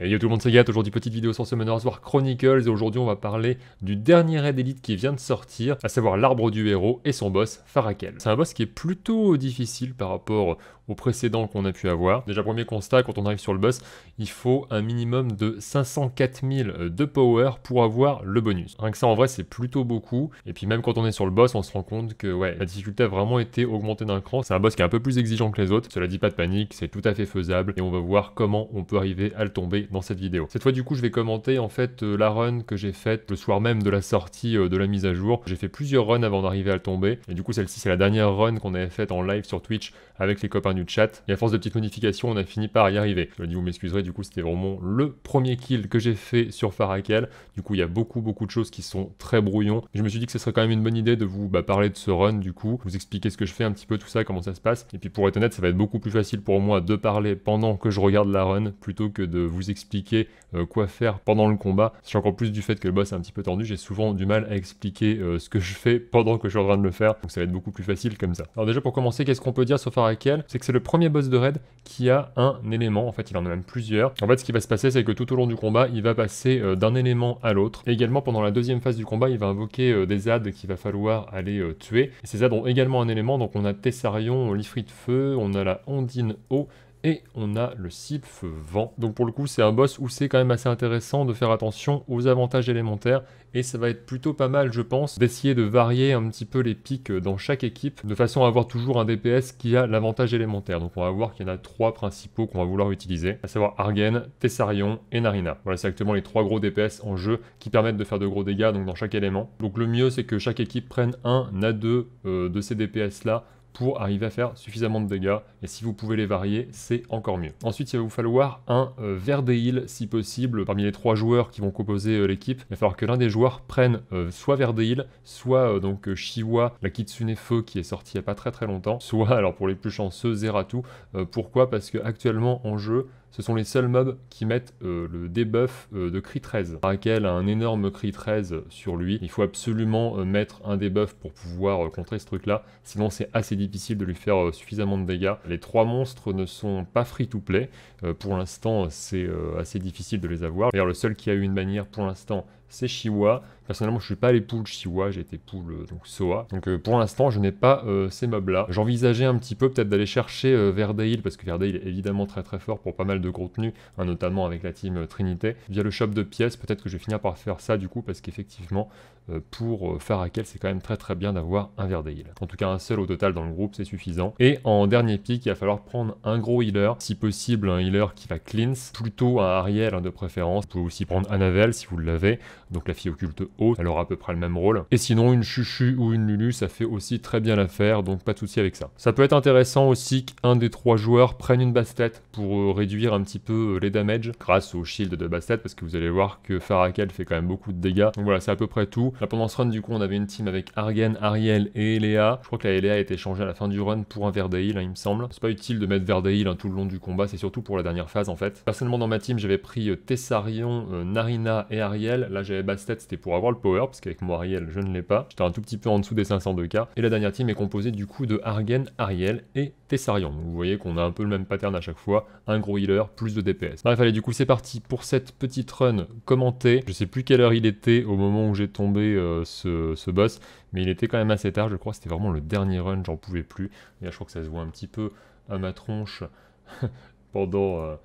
Hey yo tout le monde, c'est Gat, aujourd'hui petite vidéo sur Summoners War Chronicles, et aujourd'hui on va parler du dernier raid d'élite qui vient de sortir, à savoir l'arbre du héros et son boss, Farakel. C'est un boss qui est plutôt difficile par rapport au précédent qu'on a pu avoir. Déjà premier constat, quand on arrive sur le boss, il faut un minimum de 504 000 de power pour avoir le bonus. Rien que ça en vrai c'est plutôt beaucoup, et puis même quand on est sur le boss on se rend compte que ouais, la difficulté a vraiment été augmentée d'un cran, c'est un boss qui est un peu plus exigeant que les autres, cela dit pas de panique, c'est tout à fait faisable, et on va voir comment on peut arriver à le tomber dans cette vidéo. Cette fois du coup je vais commenter en fait euh, la run que j'ai faite le soir même de la sortie euh, de la mise à jour. J'ai fait plusieurs runs avant d'arriver à le tomber et du coup celle-ci c'est la dernière run qu'on avait faite en live sur Twitch avec les copains du chat et à force de petites modifications on a fini par y arriver. Je dit vous m'excuserez du coup c'était vraiment le premier kill que j'ai fait sur Farakel. Du coup il y a beaucoup beaucoup de choses qui sont très brouillons. Je me suis dit que ce serait quand même une bonne idée de vous bah, parler de ce run du coup, vous expliquer ce que je fais un petit peu tout ça, comment ça se passe. Et puis pour être honnête ça va être beaucoup plus facile pour moi de parler pendant que je regarde la run plutôt que de vous expliquer expliquer euh, quoi faire pendant le combat. Sachant encore plus du fait que le boss est un petit peu tendu, j'ai souvent du mal à expliquer euh, ce que je fais pendant que je suis en train de le faire. Donc ça va être beaucoup plus facile comme ça. Alors déjà pour commencer, qu'est-ce qu'on peut dire sur Farakel C'est que c'est le premier boss de raid qui a un élément. En fait, il en a même plusieurs. En fait, ce qui va se passer, c'est que tout au long du combat, il va passer euh, d'un élément à l'autre. Et également pendant la deuxième phase du combat, il va invoquer des adds qu'il va falloir aller tuer. ces adds ont également un élément. Donc on a Tessarion, l'Ifrit de Feu, on a la Ondine Eau et on a le Sipf Vent. Donc pour le coup, c'est un boss où c'est quand même assez intéressant de faire attention aux avantages élémentaires, et ça va être plutôt pas mal, je pense, d'essayer de varier un petit peu les pics dans chaque équipe, de façon à avoir toujours un DPS qui a l'avantage élémentaire. Donc on va voir qu'il y en a trois principaux qu'on va vouloir utiliser, à savoir Argen, Tessarion et Narina. Voilà, c'est actuellement les trois gros DPS en jeu qui permettent de faire de gros dégâts donc dans chaque élément. Donc le mieux, c'est que chaque équipe prenne un à deux euh, de ces DPS là pour arriver à faire suffisamment de dégâts. Et si vous pouvez les varier, c'est encore mieux. Ensuite, il va vous falloir un euh, Verdeil, si possible, parmi les trois joueurs qui vont composer euh, l'équipe. Il va falloir que l'un des joueurs prenne euh, soit Verdeil, soit donc Chiwa, la Kitsune Feu qui est sortie il n'y a pas très très longtemps, soit alors pour les plus chanceux, Zeratou. pourquoi Parce que actuellement en jeu, ce sont les seuls mobs qui mettent euh, le debuff euh, de crit 13. Raquel a un énorme cri 13 sur lui, il faut absolument euh, mettre un debuff pour pouvoir contrer ce truc là, sinon c'est assez difficile de lui faire suffisamment de dégâts. Les trois monstres ne sont pas free to play, pour l'instant c'est assez difficile de les avoir. D'ailleurs le seul qui a eu une manière, pour l'instant c'est Shiwa. Personnellement, je suis pas les poules Shiwa, j'ai été poule euh, donc Soa. Donc euh, pour l'instant, je n'ai pas euh, ces mobs là. J'envisageais un petit peu peut-être d'aller chercher Verdeil parce que Verdeil est évidemment très très fort pour pas mal de gros hein, notamment avec la team Trinité. Via le shop de pièces, peut-être que je vais finir par faire ça du coup parce qu'effectivement, euh, pour euh, Farakel, c'est quand même très très bien d'avoir un Verdeil En tout cas, un seul au total dans le groupe, c'est suffisant. Et en dernier pic, il va falloir prendre un gros healer, si possible un healer qui va cleanse, plutôt un Ariel hein, de préférence. Vous pouvez aussi prendre Anavel si vous l'avez, donc la fille occulte haute, elle aura à peu près le même rôle. Et sinon, une Chuchu ou une Lulu, ça fait aussi très bien l'affaire, donc pas de souci avec ça. Ça peut être intéressant aussi qu'un des trois joueurs prenne une Bastette pour euh, réduire un petit peu les damages grâce au shield de Bastette, parce que vous allez voir que Farakel fait quand même beaucoup de dégâts. Donc voilà, c'est à peu près tout pendant ce run, du coup, on avait une team avec Argen, Ariel et Elea. Je crois que la Elea a été changée à la fin du run pour un Verdeil, hein, il me semble. C'est pas utile de mettre Verdeil hein, tout le long du combat, c'est surtout pour la dernière phase en fait. Personnellement, dans ma team, j'avais pris euh, Tessarion, euh, Narina et Ariel. Là, j'avais Bastet, c'était pour avoir le power, parce qu'avec moi, Ariel, je ne l'ai pas. J'étais un tout petit peu en dessous des 502k. Et la dernière team est composée du coup de Argen, Ariel et Tessarion. vous voyez qu'on a un peu le même pattern à chaque fois, un gros healer plus de DPS. Bref, allez, du coup, c'est parti pour cette petite run commentée. Je sais plus quelle heure il était au moment où j'ai tombé euh, ce, boss, mais il était quand même assez tard, je crois, c'était vraiment le dernier run, j'en pouvais plus. Et je crois que ça se voit un petit peu à ma tronche pendant, euh,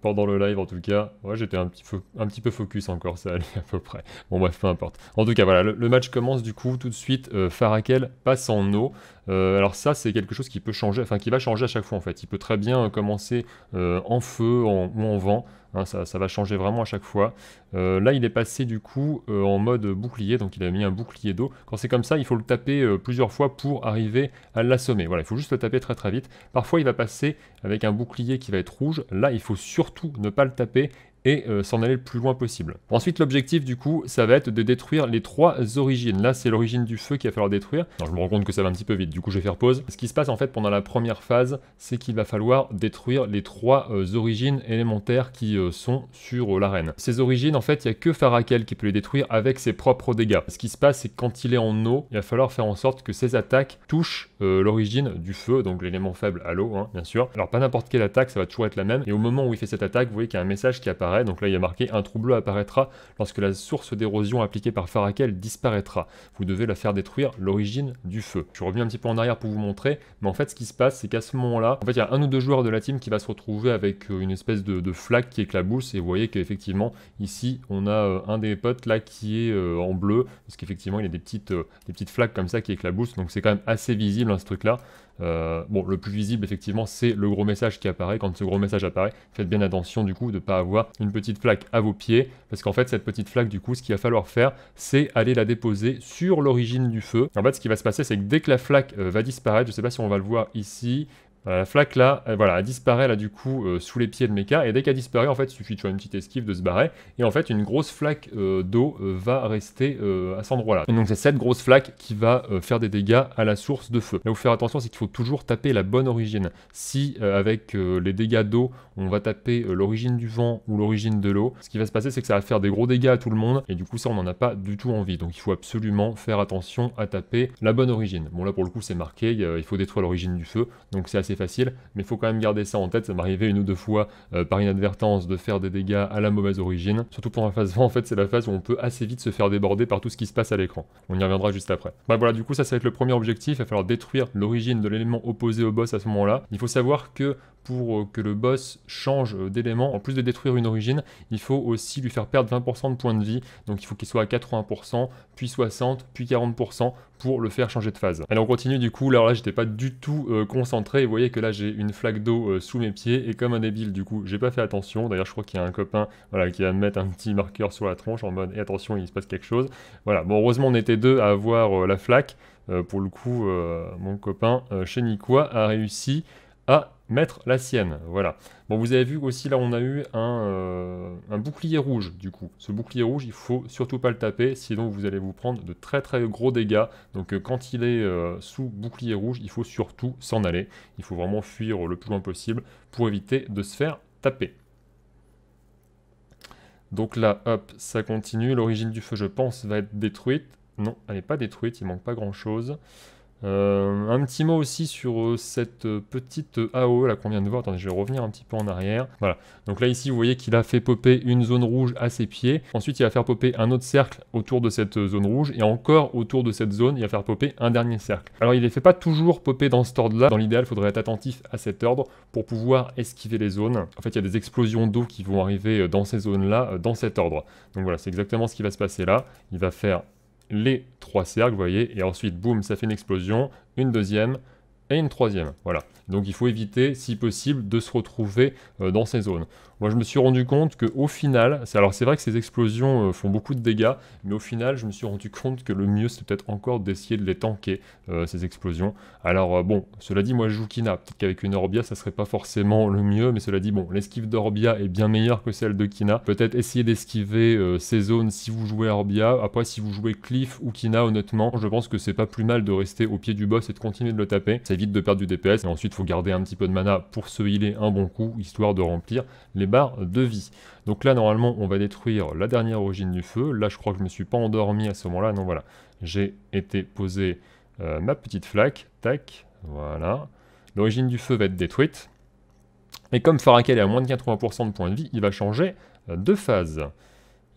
pendant le live, en tout cas. Ouais, j'étais un, petit peu focus encore, ça allait à peu près. Bon, bref, peu importe. En tout cas, voilà, le, match commence du coup tout de suite. Euh, Farakel passe en eau. Euh, alors ça, c'est quelque chose qui peut changer, enfin qui va changer à chaque fois en fait. Il peut très bien commencer euh, en feu en, ou en vent. Hein, ça, va changer vraiment à chaque fois. Euh, là, il est passé du coup en mode bouclier, donc il a mis un bouclier d'eau. Quand c'est comme ça, il faut le taper plusieurs fois pour arriver à l'assommer. Voilà, il faut juste le taper très très vite. Parfois, il va passer avec un bouclier qui va être rouge. Là, il faut surtout ne pas le taper et euh, s'en aller le plus loin possible. Ensuite, l'objectif du coup, ça va être de détruire les trois origines. Là, c'est l'origine du feu qu'il va falloir détruire. je me rends compte que ça va un petit peu vite, du coup je vais faire pause. Ce qui se passe en fait pendant la première phase, c'est qu'il va falloir détruire les trois euh, origines élémentaires qui euh, sont sur l'arène. Ces origines, en fait, il n'y a que Farakel qui peut les détruire avec ses propres dégâts. Ce qui se passe, c'est que quand il est en eau, il va falloir faire en sorte que ses attaques touchent l'origine du feu, donc l'élément faible à l'eau, hein, bien sûr. Alors pas n'importe quelle attaque, ça va toujours être la même. Et au moment où il fait cette attaque, vous voyez qu'il y a un message qui apparaît donc là, il y a marqué un trou bleu apparaîtra lorsque la source d'érosion appliquée par Farakel disparaîtra. Vous devez la faire détruire l'origine du feu. Je reviens un petit peu en arrière pour vous montrer, mais en fait, ce qui se passe, c'est qu'à ce moment-là, en fait, il y a un ou deux joueurs de la team qui va se retrouver avec euh, une espèce de, flaque qui éclabousse. Et vous voyez qu'effectivement, ici, on a euh, un des potes là qui est euh, en bleu, parce qu'effectivement, il y a des petites, des petites flaques comme ça qui éclaboussent. Donc c'est quand même assez visible hein, ce truc-là. Euh, bon, le plus visible, effectivement, c'est le gros message qui apparaît. Quand ce gros message apparaît, faites bien attention, du coup, de ne pas avoir une petite flaque à vos pieds, parce qu'en fait, cette petite flaque, du coup, ce qu'il va falloir faire, c'est aller la déposer sur l'origine du feu. En fait, ce qui va se passer, c'est que dès que la flaque euh, va disparaître, je ne sais pas si on va le voir ici, euh, la flaque là, euh, voilà, elle disparaît là du coup euh, sous les pieds de méca et dès qu'elle disparaît, en fait, il suffit de faire une petite esquive, de se barrer, et en fait, une grosse flaque d'eau va rester à cet endroit là. Et donc c'est cette grosse flaque qui va faire des dégâts à la source de feu. Là où faire attention, c'est qu'il faut toujours taper la bonne origine. Si avec les dégâts d'eau, on va taper l'origine du vent ou l'origine de l'eau, ce qui va se passer, c'est que ça va faire des gros dégâts à tout le monde, et du coup ça, on n'en a pas du tout envie. Donc il faut absolument faire attention à taper la bonne origine. Bon là, pour le coup, c'est marqué, il faut détruire l'origine du feu, donc c'est c'est facile, mais il faut quand même garder ça en tête. Ça m'arrivait une ou deux fois euh, par inadvertance de faire des dégâts à la mauvaise origine. Surtout pour la phase 20, en fait, c'est la phase où on peut assez vite se faire déborder par tout ce qui se passe à l'écran. On y reviendra juste après. Bah voilà, du coup, ça, ça va être le premier objectif. Il va falloir détruire l'origine de l'élément opposé au boss à ce moment-là. Il faut savoir que pour euh, que le boss change euh, d'élément, en plus de détruire une origine, il faut aussi lui faire perdre 20% de points de vie. Donc il faut qu'il soit à 80%, puis 60%, puis 40% pour le faire changer de phase. Alors on continue du coup. Alors là, j'étais pas du tout euh, concentré. Vous voyez que là, j'ai une flaque d'eau euh, sous mes pieds et comme un débile, du coup, j'ai pas fait attention. D'ailleurs, je crois qu'il y a un copain voilà, qui va me mettre un petit marqueur sur la tronche en mode et eh, attention, il se passe quelque chose. Voilà, bon, heureusement, on était deux à avoir euh, la flaque. pour le coup, mon copain chez a réussi à mettre la sienne. Voilà. Bon, vous avez vu aussi là, on a eu euh, un, bouclier rouge du coup. Ce bouclier rouge, il faut surtout pas le taper, sinon vous allez vous prendre de très très gros dégâts. Donc euh, quand il est euh, sous bouclier rouge, il faut surtout s'en aller. Il faut vraiment fuir le plus loin possible pour éviter de se faire taper. Donc là, hop, ça continue. L'origine du feu, je pense, va être détruite. Non, elle n'est pas détruite, il manque pas grand-chose. Euh, un petit mot aussi sur euh, cette euh, petite AOE là qu'on vient de voir. Attendez, je vais revenir un petit peu en arrière. Voilà. Donc là ici, vous voyez qu'il a fait popper une zone rouge à ses pieds. Ensuite, il va faire popper un autre cercle autour de cette zone rouge et encore autour de cette zone, il va faire popper un dernier cercle. Alors il ne les fait pas toujours popper dans cet ordre-là. Dans l'idéal, il faudrait être attentif à cet ordre pour pouvoir esquiver les zones. En fait, il y a des explosions d'eau qui vont arriver dans ces zones-là, dans cet ordre. Donc voilà, c'est exactement ce qui va se passer là. Il va faire les trois cercles, vous voyez, et ensuite, boum, ça fait une explosion, une deuxième et une troisième. Voilà. Donc il faut éviter, si possible, de se retrouver euh, dans ces zones. Moi, je me suis rendu compte que au final, alors c'est vrai que ces explosions euh, font beaucoup de dégâts, mais au final, je me suis rendu compte que le mieux, c'est peut-être encore d'essayer de les tanker, euh, ces explosions. Alors euh, bon, cela dit, moi, je joue Kina. Peut-être qu'avec une Orbia, ça serait pas forcément le mieux, mais cela dit, bon, l'esquive d'Orbia est bien meilleure que celle de Kina. Peut-être essayer d'esquiver ces zones si vous jouez Orbia. Après, si vous jouez Cliff ou Kina, honnêtement, je pense que c'est pas plus mal de rester au pied du boss et de continuer de le taper. Ça évite de perdre du DPS, et ensuite, faut garder un petit peu de mana pour se healer un bon coup, histoire de remplir les barre de vie. Donc là, normalement, on va détruire la dernière origine du feu. Là, je crois que je me suis pas endormi à ce moment-là. Non, voilà. J'ai été posé euh, ma petite flaque. Tac. Voilà. L'origine du feu va être détruite. Et comme Farakel est à moins de 80% de points de vie, il va changer euh, de phase.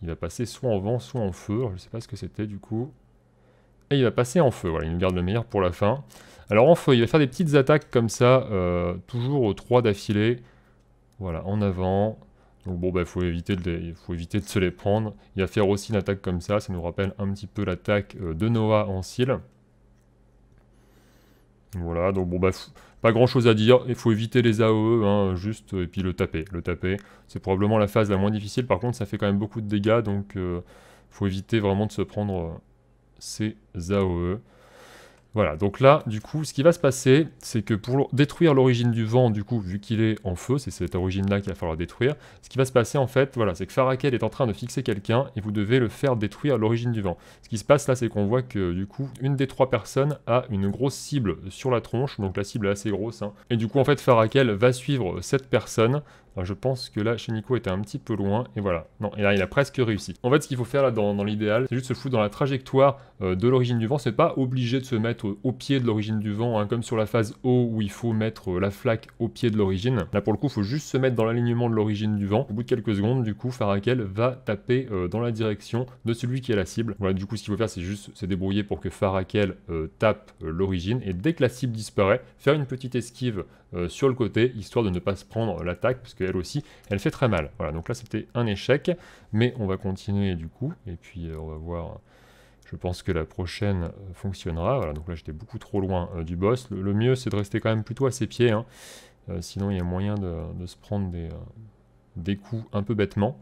Il va passer soit en vent, soit en feu. je ne sais pas ce que c'était du coup. Et il va passer en feu. Voilà, il me garde le meilleur pour la fin. Alors en feu, il va faire des petites attaques comme ça, euh, toujours aux 3 d'affilée. Voilà, en avant. Donc bon, il bah, faut, éviter de, faut éviter de se les prendre. Il y a faire aussi une attaque comme ça, ça nous rappelle un petit peu l'attaque euh, de Noah en seal. Voilà, donc bon, bah, pas grand chose à dire. Il faut éviter les AOE, hein, juste, et puis le taper. Le taper, c'est probablement la phase la moins difficile. Par contre, ça fait quand même beaucoup de dégâts, donc il euh, faut éviter vraiment de se prendre euh, ces AOE. Voilà, donc là, du coup, ce qui va se passer, c'est que pour détruire l'origine du vent, du coup, vu qu'il est en feu, c'est cette origine-là qu'il va falloir détruire, ce qui va se passer, en fait, voilà, c'est que Farakel est en train de fixer quelqu'un, et vous devez le faire détruire l'origine du vent. Ce qui se passe là, c'est qu'on voit que, du coup, une des trois personnes a une grosse cible sur la tronche, donc la cible est assez grosse, hein, et du coup, en fait, Farakel va suivre cette personne, je pense que là, Nico, était un petit peu loin, et voilà. Non, et là, il a presque réussi. En fait, ce qu'il faut faire là, dans, l'idéal, c'est juste se foutre dans la trajectoire euh, de l'origine du vent. C'est pas obligé de se mettre euh, au, pied de l'origine du vent, hein, comme sur la phase O où il faut mettre euh, la flaque au pied de l'origine. Là, pour le coup, il faut juste se mettre dans l'alignement de l'origine du vent. Au bout de quelques secondes, du coup, Farakel va taper dans la direction de celui qui est la cible. Voilà, du coup, ce qu'il faut faire, c'est juste se débrouiller pour que Farakel tape l'origine, et dès que la cible disparaît, faire une petite esquive euh, sur le côté, histoire de ne pas se prendre l'attaque, parce qu'elle aussi, elle fait très mal. Voilà, donc là c'était un échec, mais on va continuer du coup, et puis euh, on va voir... Je pense que la prochaine euh, fonctionnera. Voilà, donc là j'étais beaucoup trop loin du boss. Le, mieux c'est de rester quand même plutôt à ses pieds, hein. sinon il y a moyen de, se prendre des, des coups un peu bêtement.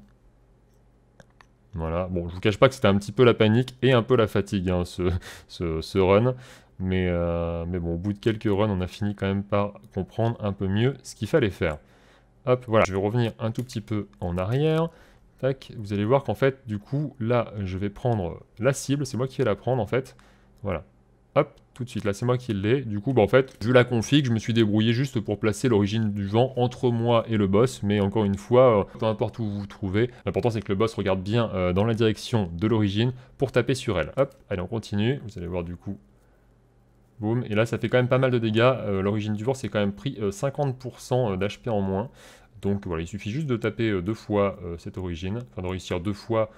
Voilà, bon, je vous cache pas que c'était un petit peu la panique et un peu la fatigue, hein, ce, ce, ce, run. Mais, euh, mais bon, au bout de quelques runs, on a fini quand même par comprendre un peu mieux ce qu'il fallait faire. Hop, voilà, je vais revenir un tout petit peu en arrière. Tac, vous allez voir qu'en fait, du coup, là, je vais prendre la cible. C'est moi qui vais la prendre, en fait. Voilà. Hop, tout de suite, là, c'est moi qui l'ai. Du coup, bah, en fait, je la config. Je me suis débrouillé juste pour placer l'origine du vent entre moi et le boss. Mais encore une fois, euh, peu importe où vous vous trouvez, l'important, c'est que le boss regarde bien euh, dans la direction de l'origine pour taper sur elle. Hop, allez, on continue. Vous allez voir, du coup, et là, ça fait quand même pas mal de dégâts. Euh, l'origine du vent c'est quand même pris 50% euh, euh, d'HP en moins. Donc voilà, il suffit juste de taper deux fois cette origine, enfin de réussir deux fois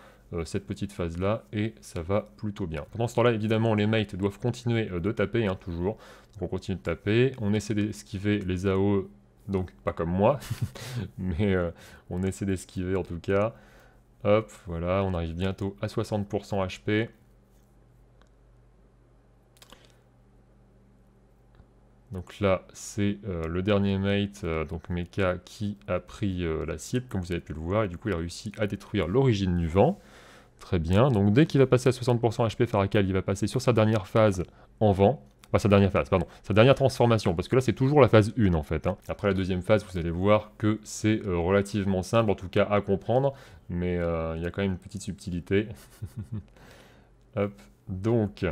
cette petite phase là et ça va plutôt bien. Pendant ce temps là évidemment les mates doivent continuer de taper hein, toujours. Donc on continue de taper, on essaie d'esquiver les AO, donc pas comme moi, mais on essaie d'esquiver en tout cas. Hop, voilà, on arrive bientôt à 60% HP. Donc là, c'est euh, le dernier mate, euh, donc Mecha, qui a pris euh, la cible, comme vous avez pu le voir, et du coup, il a réussi à détruire l'origine du vent. Très bien. Donc dès qu'il va passer à 60% HP, Farakal, il va passer sur sa dernière phase en vent. Enfin, sa dernière phase, pardon, sa dernière transformation, parce que là, c'est toujours la phase 1, en fait. Hein. Après la deuxième phase, vous allez voir que c'est relativement simple, en tout cas à comprendre, mais il y a quand même une petite subtilité. Hop, donc...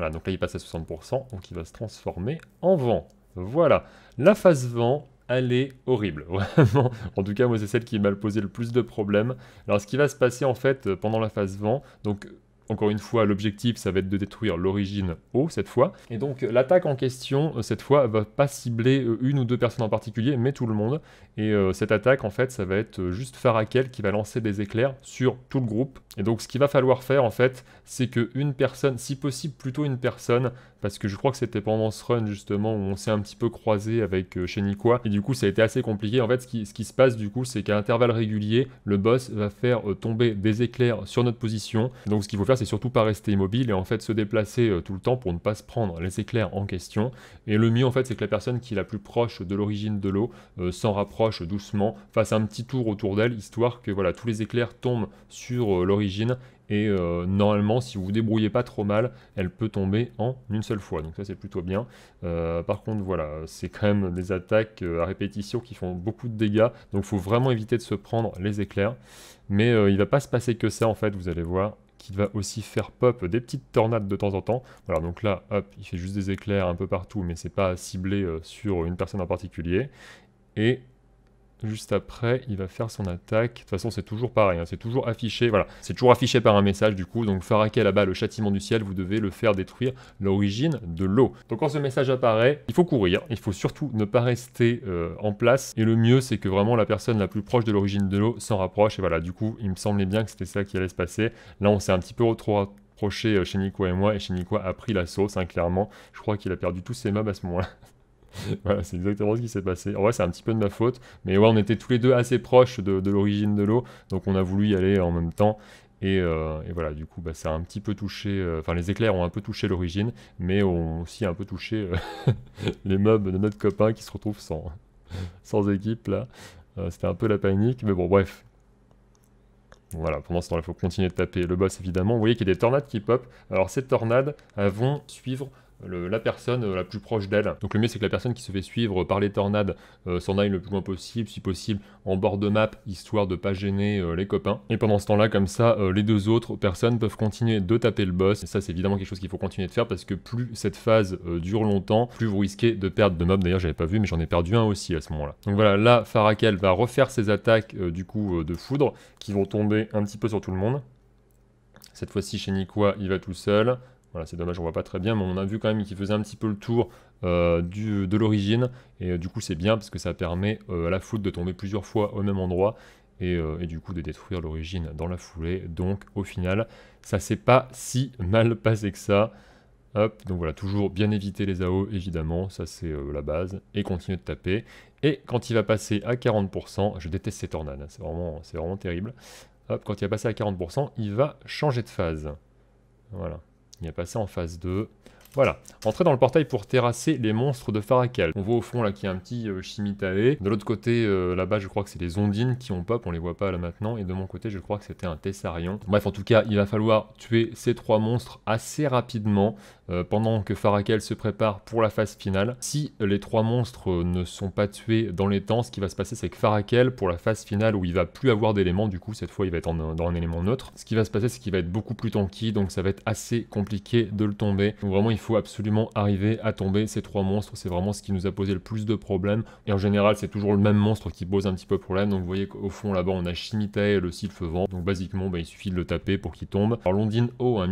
Voilà, donc là, il passe à 60%, donc il va se transformer en vent. Voilà, la phase vent, elle est horrible, vraiment. En tout cas, moi, c'est celle qui m'a posé le plus de problèmes. Alors, ce qui va se passer, en fait, euh, pendant la phase vent, donc euh, encore une fois, l'objectif, ça va être de détruire l'origine O cette fois. Et donc, euh, l'attaque en question, cette fois, va pas cibler une ou deux personnes en particulier, mais tout le monde. Et cette attaque, en fait, ça va être juste Farakel qui va lancer des éclairs sur tout le groupe et donc ce qu'il va falloir faire en fait, c'est que une personne, si possible plutôt une personne, parce que je crois que c'était pendant ce run justement où on s'est un petit peu croisé avec euh, chez et du coup ça a été assez compliqué. En fait, ce qui, se passe du coup, c'est qu'à intervalles réguliers, le boss va faire euh, tomber des éclairs sur notre position. Donc ce qu'il faut faire, c'est surtout pas rester immobile et en fait se déplacer euh, tout le temps pour ne pas se prendre les éclairs en question. Et le mieux en fait, c'est que la personne qui est la plus proche de l'origine de l'eau s'en rapproche doucement, fasse un petit tour autour d'elle, histoire que voilà tous les éclairs tombent sur l'origine et euh, normalement, si vous vous débrouillez pas trop mal, elle peut tomber en une seule fois. Donc ça, c'est plutôt bien. Euh, par contre, voilà, c'est quand même des attaques euh, à répétition qui font beaucoup de dégâts. Donc faut vraiment éviter de se prendre les éclairs. Mais il va pas se passer que ça, en fait, vous allez voir qu'il va aussi faire pop des petites tornades de temps en temps. Voilà, donc là, hop, il fait juste des éclairs un peu partout, mais c'est pas ciblé sur une personne en particulier. Et juste après, il va faire son attaque. De toute façon, c'est toujours pareil, hein. c'est toujours affiché, voilà, c'est toujours affiché par un message du coup. Donc Farakeh là-bas, le châtiment du ciel, vous devez le faire détruire l'origine de l'eau. Donc quand ce message apparaît, il faut courir, il faut surtout ne pas rester euh, en place. Et le mieux, c'est que vraiment la personne la plus proche de l'origine de l'eau s'en rapproche. Et voilà, du coup, il me semblait bien que c'était ça qui allait se passer. Là, on s'est un petit peu rapproché euh, chez Nico et moi, et chez Nico a pris la sauce, hein, clairement. Je crois qu'il a perdu tous ses mobs à ce moment-là. voilà, c'est exactement ce qui s'est passé. En vrai, c'est un petit peu de ma faute, mais ouais, on était tous les deux assez proches de, l'origine de l'eau, donc on a voulu y aller en même temps. Et, euh, voilà, du coup, bah, ça a un petit peu touché. Euh, enfin, les éclairs ont un peu touché l'origine, mais ont aussi un peu touché euh, les meubles de notre copain qui se retrouve sans, sans équipe là. C'était un peu la panique, mais bon, bref, voilà, pendant ce temps-là, il faut continuer de taper le boss, évidemment. Vous voyez qu'il y a des tornades qui pop. Alors, ces tornades, elles vont suivre la personne euh, la plus proche d'elle. Donc le mieux c'est que la personne qui se fait suivre par les tornades euh, s'en aille le plus loin possible, si possible en bord de map, histoire de pas gêner euh, les copains. Et pendant ce temps-là, comme ça, les deux autres personnes peuvent continuer de taper le boss. Et ça c'est évidemment quelque chose qu'il faut continuer de faire parce que plus cette phase dure longtemps, plus vous risquez de perdre de mobs. D'ailleurs j'avais pas vu mais j'en ai perdu un aussi à ce moment-là. Donc voilà, là Farakel va refaire ses attaques du coup de foudre qui vont tomber un petit peu sur tout le monde. Cette fois-ci chez Nikwa, il va tout seul. Voilà, c'est dommage, on voit pas très bien, mais on a vu quand même qu'il faisait un petit peu le tour euh, du, de l'origine. Et euh, du coup, c'est bien parce que ça permet euh, à la foudre de tomber plusieurs fois au même endroit et, du coup de détruire l'origine dans la foulée. Donc, au final, ça s'est pas si mal passé que ça. Hop, donc voilà, toujours bien éviter les AO, évidemment, ça c'est la base, et continuer de taper. Et quand il va passer à 40%, je déteste ces tornades, hein, c'est vraiment, vraiment terrible. Hop, quand il va passer à 40%, il va changer de phase. Voilà. Il est passé en phase 2. Voilà, entrer dans le portail pour terrasser les monstres de Farakel, On voit au fond là qu'il y a un petit chimitaé. Euh, de l'autre côté, euh, là-bas, je crois que c'est les ondines qui ont pop, on les voit pas là maintenant. Et de mon côté, je crois que c'était un Tessarion. Bref, en tout cas, il va falloir tuer ces trois monstres assez rapidement euh, pendant que Farakel se prépare pour la phase finale. Si les trois monstres ne sont pas tués dans les temps, ce qui va se passer, c'est que Farakel, pour la phase finale où il va plus avoir d'éléments, du coup, cette fois, il va être dans un élément neutre. Ce qui va se passer, c'est qu'il va être beaucoup plus tanky, donc ça va être assez compliqué de le tomber. vraiment, faut absolument arriver à tomber ces trois monstres. C'est vraiment ce qui nous a posé le plus de problèmes. Et en général, c'est toujours le même monstre qui pose un petit peu problème. Donc vous voyez qu'au fond là-bas, on a Shimitae, le sylphe vent. Donc basiquement, bah, il suffit de le taper pour qu'il tombe. Alors Londine hein, Oh, un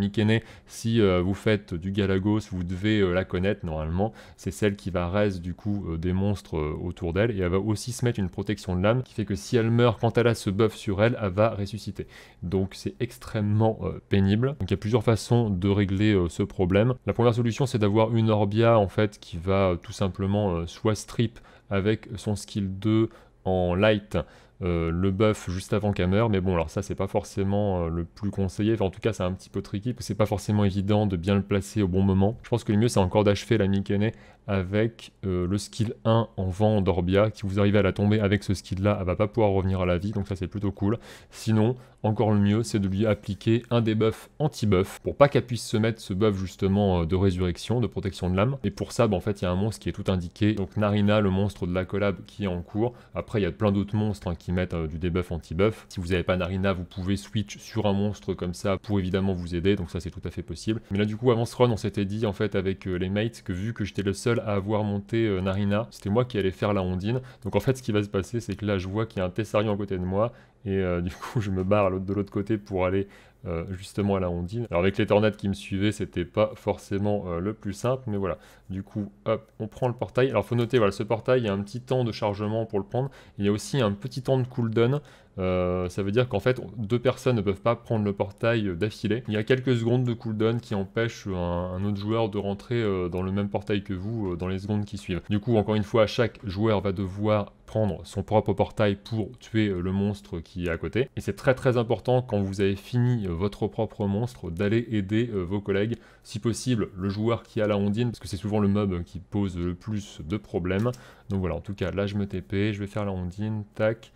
si euh, vous faites du Galagos, vous devez euh, la connaître normalement. C'est celle qui va reste du coup euh, des monstres autour d'elle. Et elle va aussi se mettre une protection de l'âme qui fait que si elle meurt, quand elle a ce buff sur elle, elle va ressusciter. Donc c'est extrêmement pénible. Donc il y a plusieurs façons de régler ce problème. La première solution, c'est d'avoir une Orbia en fait qui va euh, tout simplement euh, soit strip avec son skill 2 en light euh, le buff juste avant qu'elle meure, mais bon, alors ça, c'est pas forcément euh, le plus conseillé. en tout cas, c'est un petit peu tricky, c'est pas forcément évident de bien le placer au bon moment. Je pense que le mieux, c'est encore d'achever la Mikene avec euh, le skill 1 en vent d'Orbia, qui vous arrivez à la tomber avec ce skill-là, elle va pas pouvoir revenir à la vie, donc ça, c'est plutôt cool. Sinon, encore le mieux, c'est de lui appliquer un debuff anti-buff, pour pas qu'elle puisse se mettre ce buff, justement, de résurrection, de protection de l'âme. Et pour ça, ben, en fait, il y a un monstre qui est tout indiqué. Donc, Narina, le monstre de la collab qui est en cours. Après, il y a plein d'autres monstres hein, qui mettre euh, du debuff anti-buff. Si vous n'avez pas Narina, vous pouvez switch sur un monstre comme ça pour évidemment vous aider, donc ça c'est tout à fait possible. Mais là du coup avant ce run, on s'était dit en fait avec euh, les mates que vu que j'étais le seul à avoir monté euh, Narina, c'était moi qui allais faire la Ondine. Donc en fait ce qui va se passer, c'est que là je vois qu'il y a un Tessarion à côté de moi et euh, du coup, je me barre de l'autre côté pour aller euh, justement à la Ondine. Alors avec les tornades qui me suivaient, c'était pas forcément euh, le plus simple, mais voilà. Du coup, hop, on prend le portail. Alors faut noter, voilà, ce portail, il y a un petit temps de chargement pour le prendre. Il y a aussi un petit temps de cooldown euh, ça veut dire qu'en fait, deux personnes ne peuvent pas prendre le portail d'affilée. Il y a quelques secondes de cooldown qui empêchent un, autre joueur de rentrer euh, dans le même portail que vous euh, dans les secondes qui suivent. Du coup, encore une fois, chaque joueur va devoir prendre son propre portail pour tuer le monstre qui est à côté. Et c'est très très important quand vous avez fini votre propre monstre d'aller aider vos collègues, si possible le joueur qui a la ondine, parce que c'est souvent le mob qui pose le plus de problèmes. Donc voilà, en tout cas là je me TP, je vais faire la ondine, tac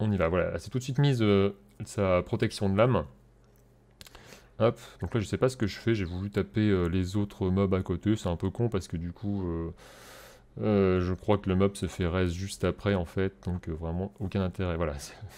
on y va. Voilà, c'est tout de suite mise euh, sa protection de lame. Hop, donc là je sais pas ce que je fais, j'ai voulu taper euh, les autres mobs à côté, c'est un peu con parce que du coup euh, euh, je crois que le mob se fait res juste après en fait, donc euh, vraiment aucun intérêt. Voilà,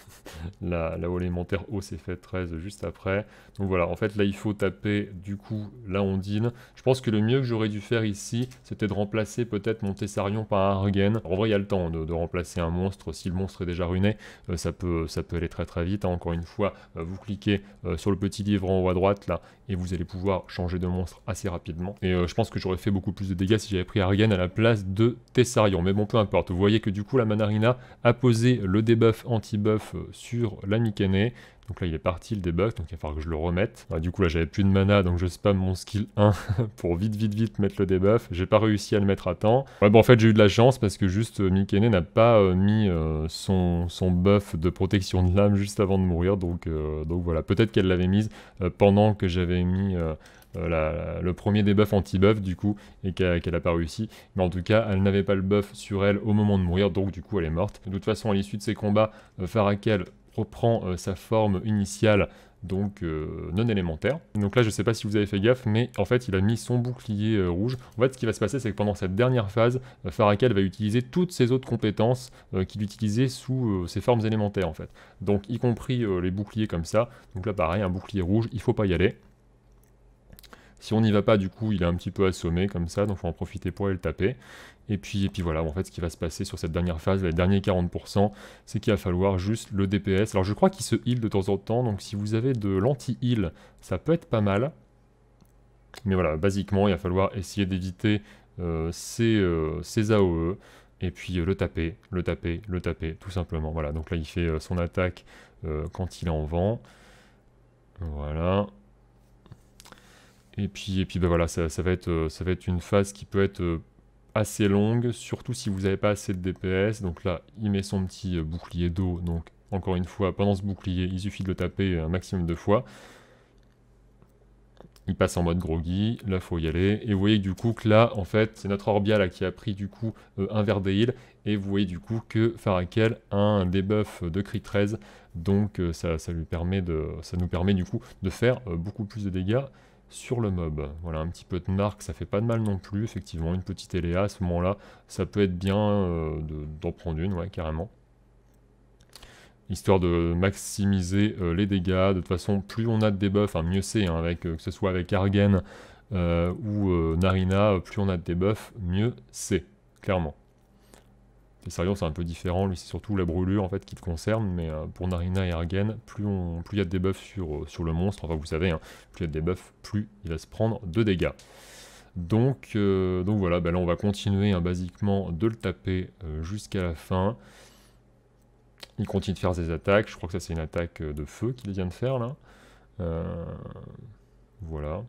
la, la haut élémentaire haut s'est faite res juste après. Donc voilà, en fait là il faut taper du coup la ondine. Je pense que le mieux que j'aurais dû faire ici, c'était de remplacer peut-être mon Tessarion par un Argen. En vrai il y a le temps de, remplacer un monstre, si le monstre est déjà ruiné, euh, ça, peut, ça peut aller très très vite. Hein. Encore une fois, vous cliquez sur le petit livre en haut à droite là, et vous allez pouvoir changer de monstre assez rapidement. Et euh, je pense que j'aurais fait beaucoup plus de dégâts si j'avais pris Argen à la place de Tessarion. Mais bon, peu importe. Vous voyez que du coup, la Manarina a posé le debuff anti-buff euh, sur la Mikene. Donc là, il est parti, le debuff, donc il va falloir que je le remette. Ah, du coup, là, j'avais plus de mana, donc je spam mon skill 1 pour vite, vite, vite mettre le debuff. J'ai pas réussi à le mettre à temps. Ouais, bon, en fait, j'ai eu de la chance parce que juste euh, Mikene n'a pas euh, mis euh, son, buff de protection de l'âme juste avant de mourir. Donc, donc voilà, peut-être qu'elle l'avait mise pendant que j'avais mis... le premier debuff anti-buff du coup et qu'elle a pas réussi. Mais en tout cas, elle n'avait pas le buff sur elle au moment de mourir, donc du coup elle est morte. De toute façon, à l'issue de ces combats, Farakel reprend euh, sa forme initiale donc euh, non élémentaire. Donc là, je ne sais pas si vous avez fait gaffe, mais en fait, il a mis son bouclier euh, rouge. En fait, ce qui va se passer, c'est que pendant cette dernière phase, Farakel va utiliser toutes ses autres compétences qu'il utilisait sous ses formes élémentaires, en fait. Donc, y compris les boucliers comme ça. Donc là, pareil, un bouclier rouge, il faut pas y aller. Si on n'y va pas, du coup, il est un petit peu assommé comme ça, donc faut en profiter pour aller le taper. Et puis, et puis voilà, en fait, ce qui va se passer sur cette dernière phase, les derniers 40%, c'est qu'il va falloir juste le DPS. Alors, je crois qu'il se heal de temps en temps, donc si vous avez de l'anti-heal, ça peut être pas mal. Mais voilà, basiquement, il va falloir essayer d'éviter ses euh, ces, euh, AOE et puis euh, le taper, le taper, le taper, tout simplement. Voilà, donc là il fait son attaque quand il est en vent. Voilà, et puis, et puis bah, voilà, ça, va être, euh, ça va être une phase qui peut être euh, assez longue, surtout si vous n'avez pas assez de DPS. Donc là, il met son petit euh, bouclier d'eau. Donc encore une fois, pendant ce bouclier, il suffit de le taper un maximum de fois. Il passe en mode groggy, là il faut y aller, et vous voyez du coup que là, en fait, c'est notre Orbia qui a pris du coup un verre de et vous voyez du coup que Farakel a un debuff de crit 13, donc ça, lui permet de, ça nous permet du coup de faire beaucoup plus de dégâts, sur le mob. Voilà, un petit peu de marque ça fait pas de mal non plus, effectivement, une petite Eléa à ce moment-là, ça peut être bien euh, d'en prendre une, ouais, carrément. Histoire de maximiser euh, les dégâts, de toute façon, plus on a de debuffs, mieux c'est, hein, avec, euh, que ce soit avec Argen ou Narina, plus on a de debuffs, mieux c'est, clairement sérieux, c'est un peu différent, lui, c'est surtout la brûlure en fait qui te concerne, mais euh, pour Narina et Argen, plus il plus y a de debuffs euh, sur, le monstre, enfin vous savez, hein, plus il y a de debuffs, plus il va se prendre de dégâts. Donc, euh, voilà, ben là on va continuer hein, basiquement de le taper jusqu'à la fin. Il continue de faire ses attaques, je crois que ça c'est une attaque de feu qu'il vient de faire là. voilà.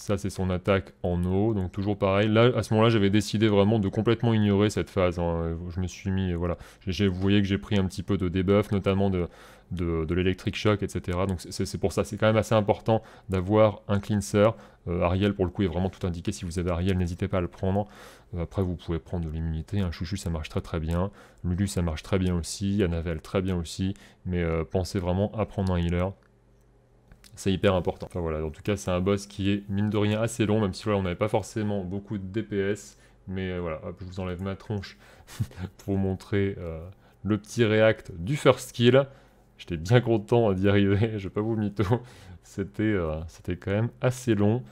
Ça, c'est son attaque en eau. Donc, toujours pareil. Là, à ce moment-là, j'avais décidé vraiment de complètement ignorer cette phase. Hein. Je me suis mis, voilà. Vous voyez que j'ai pris un petit peu de debuff, notamment de, de, l'électric shock, etc. Donc, c'est pour ça. C'est quand même assez important d'avoir un cleanser. Euh, Ariel, pour le coup, est vraiment tout indiqué. Si vous avez Ariel, n'hésitez pas à le prendre. Euh, après, vous pouvez prendre de l'immunité. Un chouchu, Chouchou, ça marche très très bien. Lulu, ça marche très bien aussi. Anavel, très bien aussi. Mais euh, pensez vraiment à prendre un healer c'est hyper important. Enfin voilà, en tout cas, c'est un boss qui est mine de rien assez long, même si on n'avait pas forcément beaucoup de DPS. Mais euh, voilà, je vous enlève ma tronche pour vous montrer euh, le petit react du first kill. J'étais bien content d'y arriver, je vais pas vous mytho. C'était euh, c'était quand même assez long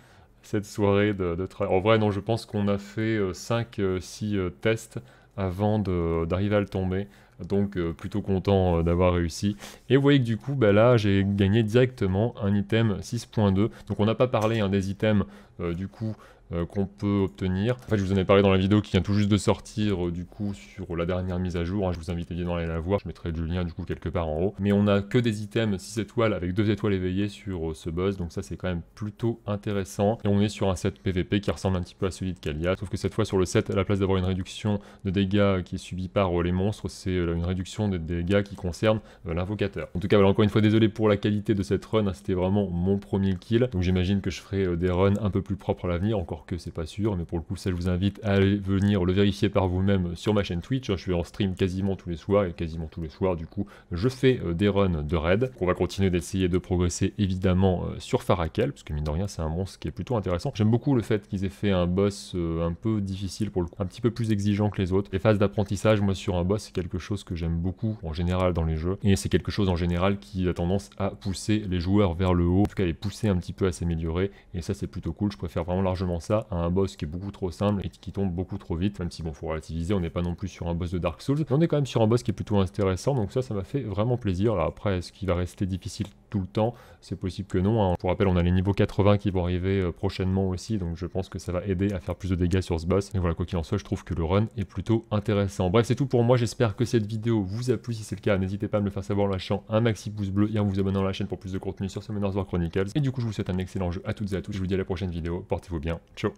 cette soirée de, de travail. En vrai, non, je pense qu'on a fait 5-6 tests avant d'arriver à le tomber. Donc euh, plutôt content euh, d'avoir réussi. Et vous voyez que du coup, bah, là, j'ai gagné directement un item 6.2. Donc on n'a pas parlé hein, des items euh, du coup euh, qu'on peut obtenir. En fait, je vous en ai parlé dans la vidéo qui vient tout juste de sortir, euh, du coup, sur la dernière mise à jour. Hein. Je vous invite à aller la voir. Je mettrai du lien, du coup, quelque part en haut. Mais on a que des items 6 étoiles avec 2 étoiles éveillées sur euh, ce boss. Donc ça, c'est quand même plutôt intéressant. Et on est sur un set PVP qui ressemble un petit peu à celui de Kalia. Sauf que cette fois, sur le set, à la place d'avoir une réduction de dégâts qui est subie par les monstres, c'est une réduction des dégâts qui concerne l'invocateur. En tout cas, voilà, encore une fois, désolé pour la qualité de cette run. Hein. C'était vraiment mon premier kill. Donc j'imagine que je ferai des runs un peu plus propres à l'avenir, encore que c'est pas sûr, mais pour le coup, ça je vous invite à venir le vérifier par vous-même sur ma chaîne Twitch. Je suis en stream quasiment tous les soirs et quasiment tous les soirs, du coup, je fais euh, des runs de raid. On va continuer d'essayer de progresser évidemment euh, sur Farakel, parce que mine de rien, c'est un monstre qui est plutôt intéressant. J'aime beaucoup le fait qu'ils aient fait un boss euh, un peu difficile pour le coup, un petit peu plus exigeant que les autres. Les phases d'apprentissage, moi, sur un boss, c'est quelque chose que j'aime beaucoup en général dans les jeux, et c'est quelque chose en général qui a tendance à pousser les joueurs vers le haut, en tout cas les pousser un petit peu à s'améliorer, et ça, c'est plutôt cool. Je préfère vraiment largement ça à un boss qui est beaucoup trop simple et qui tombe beaucoup trop vite, même si bon, faut relativiser, on n'est pas non plus sur un boss de Dark Souls, on est quand même sur un boss qui est plutôt intéressant, donc ça, ça m'a fait vraiment plaisir. Alors après, est-ce qu'il va rester difficile tout le temps C'est possible que non. Hein. Pour rappel, on a les niveaux 80 qui vont arriver euh, prochainement aussi, donc je pense que ça va aider à faire plus de dégâts sur ce boss. et voilà, quoi qu'il en soit, je trouve que le run est plutôt intéressant. Bref, c'est tout pour moi, j'espère que cette vidéo vous a plu. Si c'est le cas, n'hésitez pas à me le faire savoir en lâchant un maxi pouce bleu et en vous abonnant à la chaîne pour plus de contenu sur Summoners War Chronicles. Et du coup, je vous souhaite un excellent jeu à toutes et à tous. Je vous dis à la prochaine vidéo, portez-vous bien. Ciao